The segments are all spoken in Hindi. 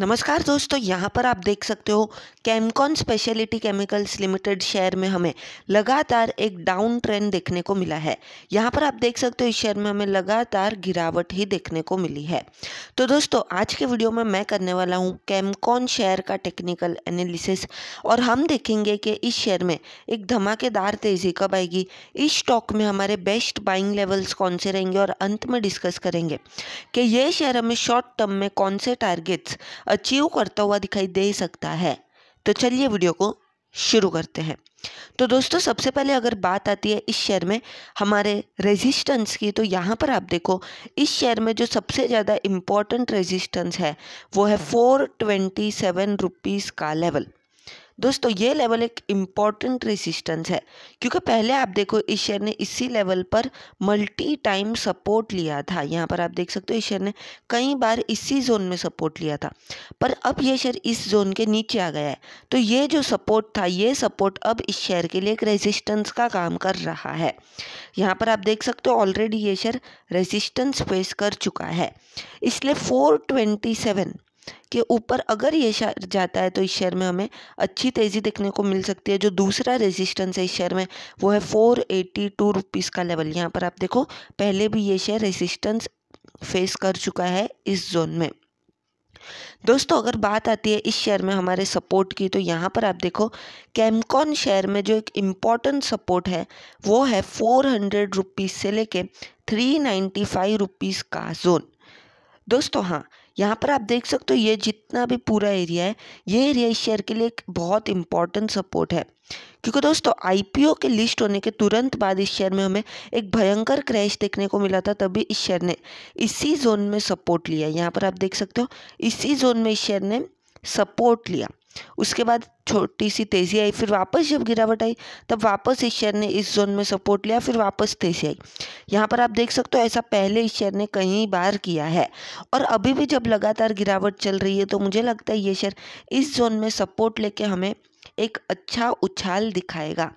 नमस्कार दोस्तों यहाँ पर आप देख सकते हो Chemcon speciality chemicals limited share में हमें लगातार एक डाउन ट्रेंड देखने को मिला है यहाँ पर आप देख सकते हो इस शेयर में हमें लगातार गिरावट ही देखने को मिली है तो दोस्तों आज के वीडियो में मैं करने वाला हूँ कैमकॉन शेयर का टेक्निकल एनालिसिस और हम देखेंगे कि इस शेयर में एक धमाकेदार तेज़ी कब आएगी इस स्टॉक में हमारे बेस्ट बाइंग लेवल्स कौन से रहेंगे और अंत में डिस्कस करेंगे कि ये शेयर हमें शॉर्ट टर्म में कौन से टारगेट्स अचीव करता हुआ दिखाई दे सकता है तो चलिए वीडियो को शुरू करते हैं तो दोस्तों सबसे पहले अगर बात आती है इस शेयर में हमारे रेजिस्टेंस की तो यहाँ पर आप देखो इस शेयर में जो सबसे ज़्यादा इम्पॉर्टेंट रेजिस्टेंस है वो है फोर ट्वेंटी सेवन रुपीज़ का लेवल दोस्तों ये लेवल एक इम्पॉर्टेंट रेसिस्टेंस है क्योंकि पहले आप देखो इस शेयर ने इसी लेवल पर मल्टी टाइम सपोर्ट लिया था यहाँ पर आप देख सकते हो इस शेयर ने कई बार इसी जोन में सपोर्ट लिया था पर अब ये शेयर इस जोन के नीचे आ गया है तो ये जो सपोर्ट था ये सपोर्ट अब इस शेयर के लिए एक रेजिस्टेंस का काम कर रहा है यहाँ पर आप देख सकते हो ऑलरेडी ये शेयर रेजिस्टेंस फेस कर चुका है इसलिए फोर कि ऊपर अगर ये शेयर जाता है तो इस शेयर में हमें अच्छी तेज़ी देखने को मिल सकती है जो दूसरा रेजिस्टेंस है इस शेयर में वो है फोर एटी टू रुपीज़ का लेवल यहाँ पर आप देखो पहले भी ये शेयर रेजिस्टेंस फेस कर चुका है इस जोन में दोस्तों अगर बात आती है इस शेयर में हमारे सपोर्ट की तो यहाँ पर आप देखो कैमकॉन शेयर में जो एक इम्पॉर्टेंट सपोर्ट है वो है फोर हंड्रेड रुपीज़ से लेके थ्री नाइन्टी फाइव रुपीज़ का जोन दोस्तों हाँ यहाँ पर आप देख सकते हो ये जितना भी पूरा एरिया है ये एरिया इस शेयर के लिए एक बहुत इंपॉर्टेंट सपोर्ट है क्योंकि दोस्तों आईपीओ के लिस्ट होने के तुरंत बाद इस शेयर में हमें एक भयंकर क्रैश देखने को मिला था तभी इस शेयर ने इसी जोन में सपोर्ट लिया यहाँ पर आप देख सकते हो इसी जोन में इस शेयर ने सपोर्ट लिया उसके बाद छोटी सी तेज़ी आई फिर वापस जब गिरावट आई तब वापस इस शेयर ने इस जोन में सपोर्ट लिया फिर वापस तेज़ी आई यहाँ पर आप देख सकते हो ऐसा पहले इस शेयर ने कई बार किया है और अभी भी जब लगातार गिरावट चल रही है तो मुझे लगता है ये शेयर इस जोन में सपोर्ट लेके हमें एक अच्छा उछाल दिखाएगा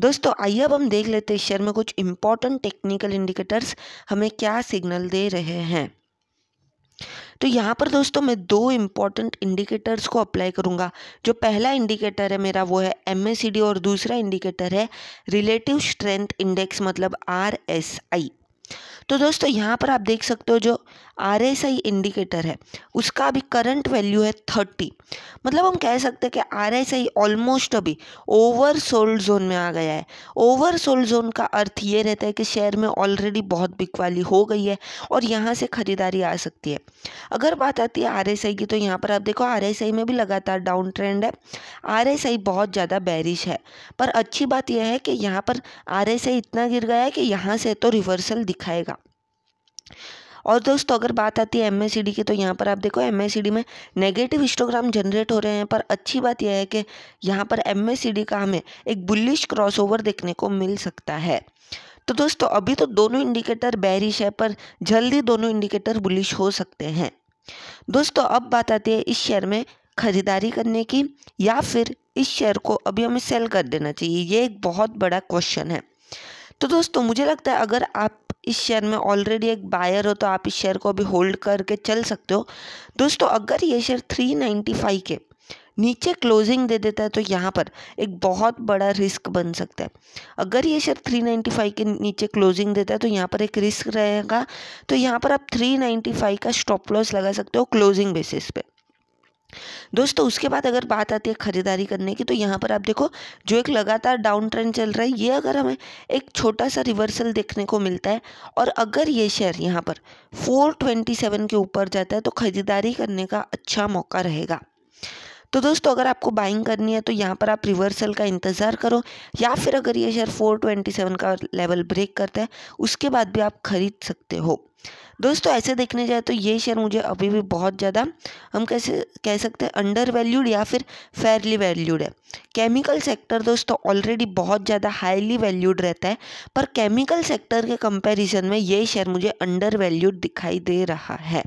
दोस्तों आइए अब हम देख लेते हैं इस शेयर में कुछ इंपॉर्टेंट टेक्निकल इंडिकेटर्स हमें क्या सिग्नल दे रहे हैं तो यहाँ पर दोस्तों मैं दो इम्पॉर्टेंट इंडिकेटर्स को अप्लाई करूँगा जो पहला इंडिकेटर है मेरा वो है एम और दूसरा इंडिकेटर है रिलेटिव स्ट्रेंथ इंडेक्स मतलब आर एस आई तो दोस्तों यहाँ पर आप देख सकते हो जो आर एस आई इंडिकेटर है उसका अभी करंट वैल्यू है थर्टी मतलब हम कह सकते हैं कि आर एस आई ऑलमोस्ट अभी ओवर सोल्ड जोन में आ गया है ओवर सोल्ड जोन का अर्थ ये रहता है कि शेयर में ऑलरेडी बहुत बिकवाली हो गई है और यहाँ से ख़रीदारी आ सकती है अगर बात आती है आर एस आई की तो यहाँ पर आप देखो आर एस आई में भी लगातार डाउन ट्रेंड है आर एस आई बहुत ज़्यादा बैरिश है पर अच्छी बात यह है कि यहाँ पर आर एस आई इतना गिर गया है कि यहाँ से तो रिवर्सल दिखाएगा और दोस्तों अगर बात आती है एम की तो यहाँ पर आप देखो एम में नेगेटिव हिस्टोग्राम जनरेट हो रहे हैं पर अच्छी बात यह है कि यहाँ पर एम का हमें एक बुलिश क्रॉसओवर देखने को मिल सकता है तो दोस्तों अभी तो दोनों इंडिकेटर बैरिश है पर जल्दी दोनों इंडिकेटर बुलिश हो सकते हैं दोस्तों अब बात आती है इस शेयर में खरीदारी करने की या फिर इस शेयर को अभी हमें सेल कर देना चाहिए ये एक बहुत बड़ा क्वेश्चन है तो दोस्तों मुझे लगता है अगर आप इस शेयर में ऑलरेडी एक बायर हो तो आप इस शेयर को अभी होल्ड करके चल सकते हो दोस्तों अगर ये शेयर 395 के नीचे क्लोजिंग दे देता है तो यहाँ पर एक बहुत बड़ा रिस्क बन सकता है अगर ये शेयर 395 के नीचे क्लोजिंग देता है तो यहाँ पर एक रिस्क रहेगा तो यहाँ पर आप 395 का स्टॉप लॉस लगा सकते हो क्लोजिंग बेसिस पे दोस्तों उसके बाद अगर बात आती है ख़रीदारी करने की तो यहाँ पर आप देखो जो एक लगातार डाउन ट्रेंड चल रहा है ये अगर हमें एक छोटा सा रिवर्सल देखने को मिलता है और अगर ये शेयर यहाँ पर 427 के ऊपर जाता है तो ख़रीदारी करने का अच्छा मौका रहेगा तो दोस्तों अगर आपको बाइंग करनी है तो यहाँ पर आप रिवर्सल का इंतज़ार करो या फिर अगर ये शेयर 427 का लेवल ब्रेक करता है उसके बाद भी आप खरीद सकते हो दोस्तों ऐसे देखने जाए तो ये शेयर मुझे अभी भी बहुत ज़्यादा हम कैसे कह सकते हैं अंडर वैल्यूड या फिर फेयरली वैल्यूड है केमिकल सेक्टर दोस्तों ऑलरेडी बहुत ज़्यादा हाईली वैल्यूड रहता है पर केमिकल सेक्टर के कंपैरिजन में ये शेयर मुझे अंडर वैल्यूड दिखाई दे रहा है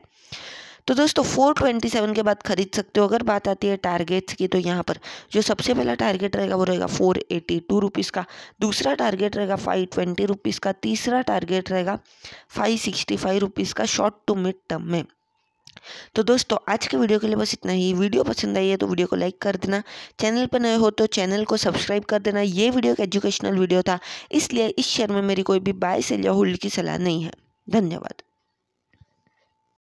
तो दोस्तों 427 के बाद खरीद सकते हो अगर बात आती है टारगेट्स की तो यहाँ पर जो सबसे पहला टारगेट रहेगा वो रहेगा फोर एटी टू रुपीज़ का दूसरा टारगेट रहेगा फाइव ट्वेंटी रुपीज़ का तीसरा टारगेट रहेगा फाइव सिक्सटी फाइव रुपीज़ का शॉर्ट टू मिड टर्म में तो दोस्तों आज के वीडियो के लिए बस इतना ही वीडियो पसंद आई है तो वीडियो को लाइक कर देना चैनल पर नए हो तो चैनल को सब्सक्राइब कर देना ये वीडियो एक एजुकेशनल वीडियो था इसलिए इस शेयर में मेरी कोई भी बाय सेल या होल्ड की सलाह नहीं है धन्यवाद